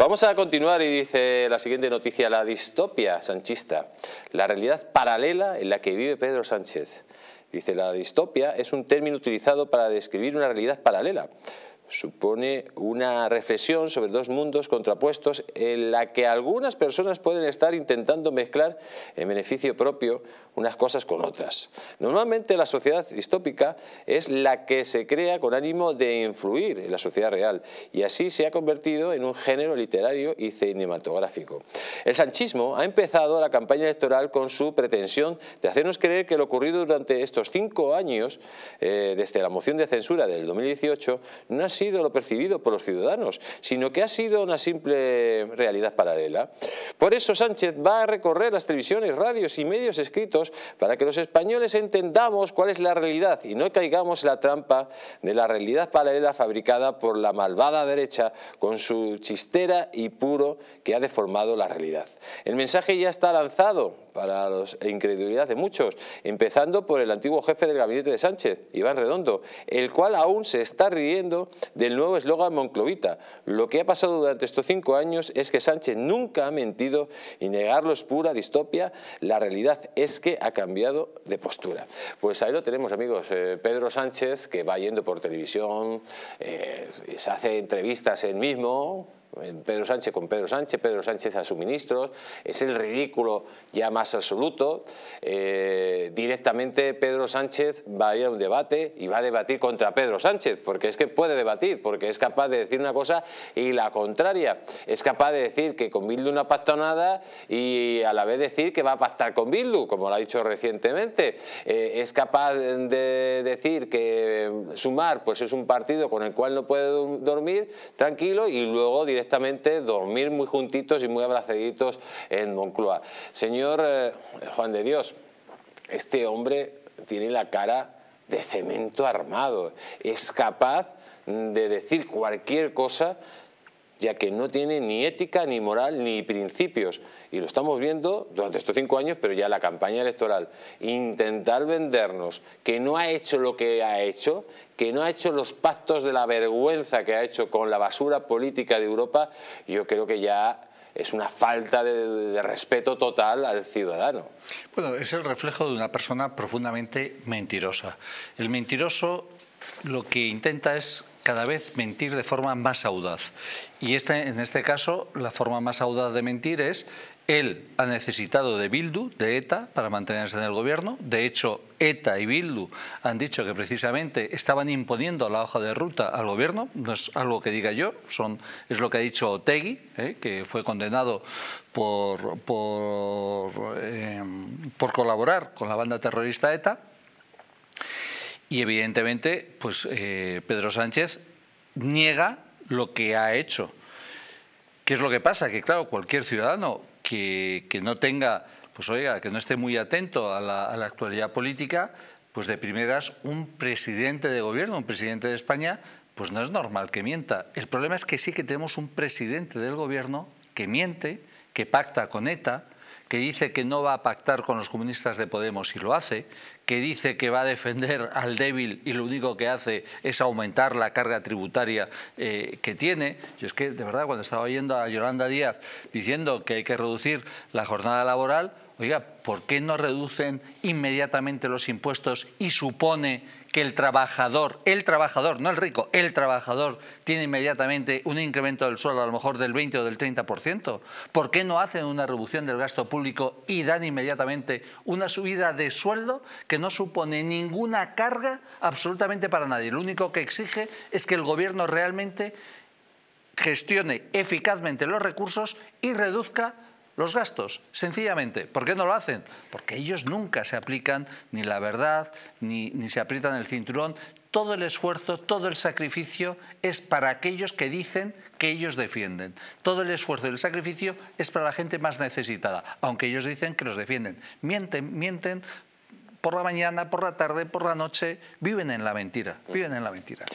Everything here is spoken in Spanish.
Vamos a continuar y dice la siguiente noticia, la distopia sanchista, la realidad paralela en la que vive Pedro Sánchez. Dice, la distopia es un término utilizado para describir una realidad paralela supone una reflexión sobre dos mundos contrapuestos en la que algunas personas pueden estar intentando mezclar en beneficio propio unas cosas con otras. Normalmente la sociedad distópica es la que se crea con ánimo de influir en la sociedad real y así se ha convertido en un género literario y cinematográfico. El sanchismo ha empezado la campaña electoral con su pretensión de hacernos creer que lo ocurrido durante estos cinco años, eh, desde la moción de censura del 2018, no ha sido sido lo percibido por los ciudadanos, sino que ha sido una simple realidad paralela. Por eso Sánchez va a recorrer las televisiones, radios y medios escritos para que los españoles entendamos cuál es la realidad y no caigamos en la trampa de la realidad paralela fabricada por la malvada derecha con su chistera y puro que ha deformado la realidad. El mensaje ya está lanzado para la e incredulidad de muchos, empezando por el antiguo jefe del gabinete de Sánchez, Iván Redondo, el cual aún se está riendo del nuevo eslogan monclovita. Lo que ha pasado durante estos cinco años es que Sánchez nunca ha mentido y negarlo es pura distopia. La realidad es que ha cambiado de postura. Pues ahí lo tenemos, amigos. Eh, Pedro Sánchez, que va yendo por televisión, eh, se hace entrevistas él mismo, Pedro Sánchez con Pedro Sánchez, Pedro Sánchez a suministros, es el ridículo ya más absoluto. Eh, directamente Pedro Sánchez va a ir a un debate y va a debatir contra Pedro Sánchez, porque es que puede debatir, porque es capaz de decir una cosa y la contraria. Es capaz de decir que con Bildu no ha nada y a la vez decir que va a pactar con Bildu, como lo ha dicho recientemente. Eh, es capaz de decir que Sumar pues es un partido con el cual no puede dormir tranquilo y luego directamente directamente, dormir muy juntitos y muy abrazaditos en Moncloa. Señor eh, Juan de Dios, este hombre tiene la cara de cemento armado, es capaz de decir cualquier cosa ya que no tiene ni ética, ni moral, ni principios. Y lo estamos viendo durante estos cinco años, pero ya la campaña electoral. Intentar vendernos que no ha hecho lo que ha hecho, que no ha hecho los pactos de la vergüenza que ha hecho con la basura política de Europa, yo creo que ya es una falta de, respeto total al ciudadano. Bueno, es el reflejo de una persona profundamente mentirosa. El mentiroso lo que intenta es cada vez mentir de forma más audaz. Y este, en este caso, la forma más audaz de mentir es él ha necesitado de Bildu, de ETA, para mantenerse en el gobierno. De hecho, ETA y Bildu han dicho que precisamente estaban imponiendo la hoja de ruta al gobierno. No es algo que diga yo, son, es lo que ha dicho Otegi, eh, que fue condenado por, por, eh, por colaborar con la banda terrorista ETA. Y evidentemente, pues eh, Pedro Sánchez niega lo que ha hecho. ¿Qué es lo que pasa? Que claro, cualquier ciudadano que, no tenga, pues oiga, que no esté muy atento a la, a la actualidad política, pues de primeras un presidente de gobierno, un presidente de España, pues no es normal que mienta. El problema es que sí que tenemos un presidente del gobierno que miente, que pacta con ETA, que dice que no va a pactar con los comunistas de Podemos y lo hace, que dice que va a defender al débil y lo único que hace es aumentar la carga tributaria eh, que tiene. Yo es que, de verdad, cuando estaba oyendo a Yolanda Díaz diciendo que hay que reducir la jornada laboral, oiga, ¿por qué no reducen inmediatamente los impuestos y supone que el trabajador, el trabajador, no el rico, el trabajador tiene inmediatamente un incremento del sueldo a lo mejor del 20 o del 30%? ¿Por qué no hacen una reducción del gasto público y dan inmediatamente una subida de sueldo que no supone ninguna carga absolutamente para nadie? Lo único que exige es que el gobierno realmente gestione eficazmente los recursos y reduzca los gastos, sencillamente. ¿Por qué no lo hacen? Porque ellos nunca se aplican ni la verdad, ni, ni se aprietan el cinturón. Todo el esfuerzo, todo el sacrificio es para aquellos que dicen que ellos defienden. Todo el esfuerzo y el sacrificio es para la gente más necesitada, aunque ellos dicen que los defienden. Mienten, mienten por la mañana, por la tarde, por la noche, viven en la mentira, viven en la mentira.